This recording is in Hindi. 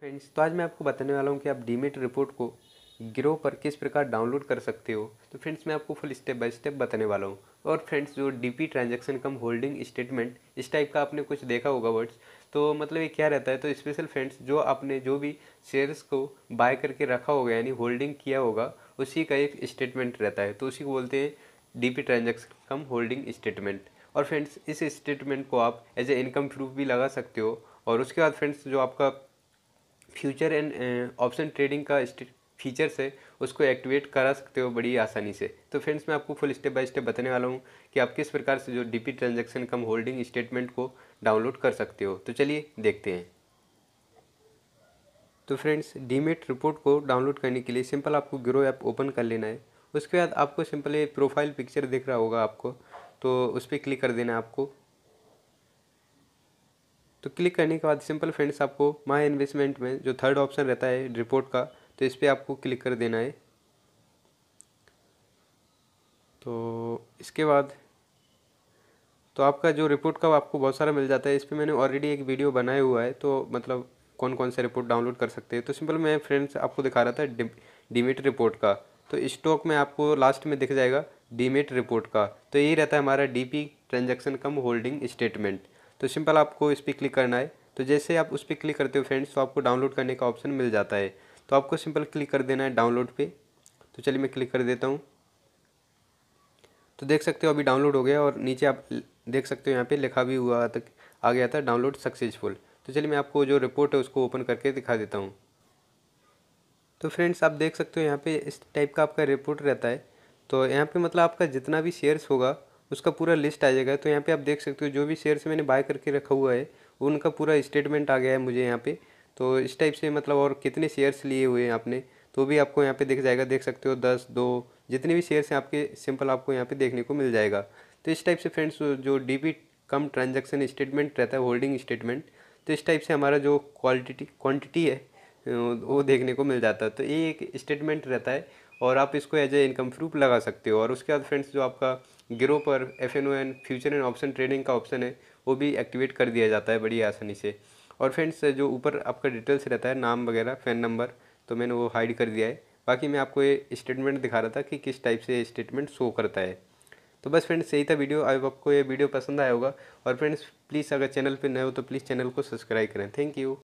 फ्रेंड्स तो आज मैं आपको बताने वाला हूँ कि आप डीमेट रिपोर्ट को ग्रो पर किस प्रकार डाउनलोड कर सकते हो तो फ्रेंड्स मैं आपको फुल स्टेप बाय स्टेप बताने वाला हूँ और फ्रेंड्स जो DP transaction cum holding statement इस टाइप का आपने कुछ देखा होगा वर्ड्स तो मतलब ये क्या रहता है तो स्पेशल फ्रेंड्स जो आपने जो भी शेयर्स को बाय करके रखा होगा यानी होल्डिंग किया होगा उसी का एक स्टेटमेंट रहता है तो उसी को बोलते हैं D P transaction cum holding statement और फ्रेंड्स इस स्टेटमेंट को आप एज ए इनकम प्रूफ भी लगा सकते हो और उसके बाद फ्रेंड्स जो आपका फ्यूचर एंड ऑप्शन ट्रेडिंग का फीचर्स है उसको एक्टिवेट करा सकते हो बड़ी आसानी से तो फ्रेंड्स मैं आपको फुल स्टेप बाय स्टेप बताने वाला हूँ कि आप किस प्रकार से जो DP transaction cum holding statement को डाउनलोड कर सकते हो तो चलिए देखते हैं तो फ्रेंड्स डीमेट रिपोर्ट को डाउनलोड करने के लिए सिंपल आपको ग्रो ऐप ओपन कर लेना है उसके बाद आपको सिंपल ये प्रोफाइल पिक्चर दिख रहा होगा आपको तो उस पर क्लिक कर देना है आपको तो क्लिक करने के बाद सिंपल फ्रेंड्स आपको माई इन्वेस्टमेंट में जो थर्ड ऑप्शन रहता है रिपोर्ट का तो इस पर आपको क्लिक कर देना है तो इसके बाद तो आपका जो रिपोर्ट का आपको बहुत सारा मिल जाता है इस पर मैंने ऑलरेडी एक वीडियो बनाया हुआ है तो मतलब कौन कौन सा रिपोर्ट डाउनलोड कर सकते हैं तो सिंपल मैं फ्रेंड्स आपको दिखा रहा था डीमेट रिपोर्ट का तो स्टॉक में आपको लास्ट में दिख जाएगा डीमेट रिपोर्ट का तो यही रहता है हमारा DP transaction cum holding statement तो सिंपल आपको इस पर क्लिक करना है तो जैसे आप उस पर क्लिक करते हो फ्रेंड्स तो आपको डाउनलोड करने का ऑप्शन मिल जाता है तो आपको सिंपल क्लिक कर देना है डाउनलोड पे तो चलिए मैं क्लिक कर देता हूँ तो देख सकते हो अभी डाउनलोड हो गया और नीचे आप देख सकते हो यहाँ पे लिखा भी हुआ तक आ गया था डाउनलोड सक्सेसफुल तो चलिए मैं आपको जो रिपोर्ट है उसको ओपन करके दिखा देता हूँ तो फ्रेंड्स आप देख सकते हो यहाँ पर इस टाइप का आपका रिपोर्ट रहता है तो यहाँ पर मतलब आपका जितना भी शेयर्स होगा उसका पूरा लिस्ट आ जाएगा तो यहाँ पे आप देख सकते हो जो भी शेयर्स मैंने बाय करके रखा हुआ है उनका पूरा स्टेटमेंट आ गया है मुझे यहाँ पे तो इस टाइप से मतलब और कितने शेयर्स लिए हुए हैं आपने तो भी आपको यहाँ पे देख जाएगा देख सकते हो दस दो जितने भी शेयर्स हैं आपके सिंपल आपको यहाँ पे देखने को मिल जाएगा तो इस टाइप से फ्रेंड्स जो डी कम ट्रांजेक्शन स्टेटमेंट रहता है होल्डिंग स्टेटमेंट तो इस टाइप से हमारा जो क्वालिटी क्वान्टिटी है वो देखने को मिल जाता है तो ये एक स्टेटमेंट रहता है और आप इसको एज ए इनकम प्रूफ लगा सकते हो और उसके बाद फ्रेंड्स जो आपका गिरो पर F N O N future and option trading का ऑप्शन है वो भी एक्टिवेट कर दिया जाता है बड़ी आसानी से और फ्रेंड्स जो ऊपर आपका डिटेल्स रहता है नाम वगैरह फ़ैन नंबर तो मैंने वो हाइड कर दिया है बाकी मैं आपको ये स्टेटमेंट दिखा रहा था कि किस टाइप से स्टेटमेंट शो करता है तो बस फ्रेंड्स यही था वीडियो अब आपको ये वीडियो पसंद आया होगा और फ्रेंड्स प्लीज़ अगर चैनल पर नए हो तो प्लीज़ चैनल को सब्सक्राइब करें थैंक यू